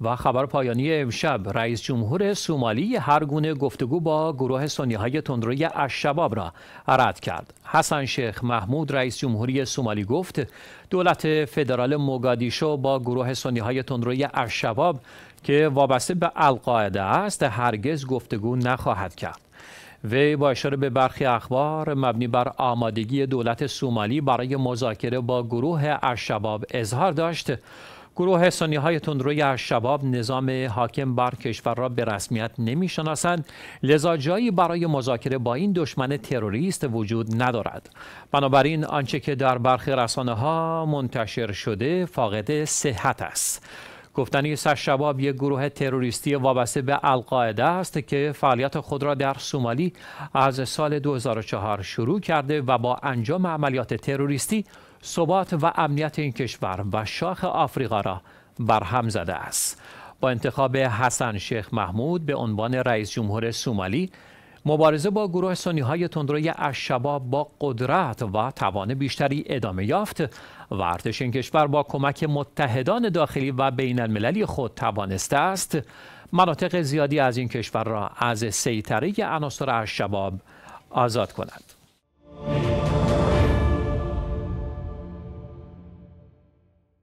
و خبر پایانی امشب رئیس جمهور سومالی هر گونه گفتگو با گروه سنی های تندروی اشباب را رد کرد. حسن شیخ محمود رئیس جمهوری سومالی گفت دولت فدرال موگادیشو با گروه سنی های تندروی اشباب که وابسته به القاعده است هرگز گفتگو نخواهد کرد. وی با اشاره به برخی اخبار مبنی بر آمادگی دولت سومالی برای مذاکره با گروه اشباب اظهار داشت گروه سنی های تندروی شباب نظام حاکم بر کشور را به رسمیت نمیشناسند لذا جایی برای مذاکره با این دشمن تروریست وجود ندارد بنابراین آنچه که در برخی رسانه ها منتشر شده فاقد صحت است گفتنی شباب یک گروه تروریستی وابسته به القاعده است که فعالیت خود را در سومالی از سال 2004 شروع کرده و با انجام عملیات تروریستی ثبات و امنیت این کشور و شاخ آفریقا را برهم زده است با انتخاب حسن شیخ محمود به عنوان رئیس جمهور سومالی مبارزه با گروه سنی های تندروی شباب با قدرت و توان بیشتری ادامه یافت و ارتش این کشور با کمک متحدان داخلی و بین المللی خود توانسته است مناطق زیادی از این کشور را از سیطره عناصر اشباب آزاد کند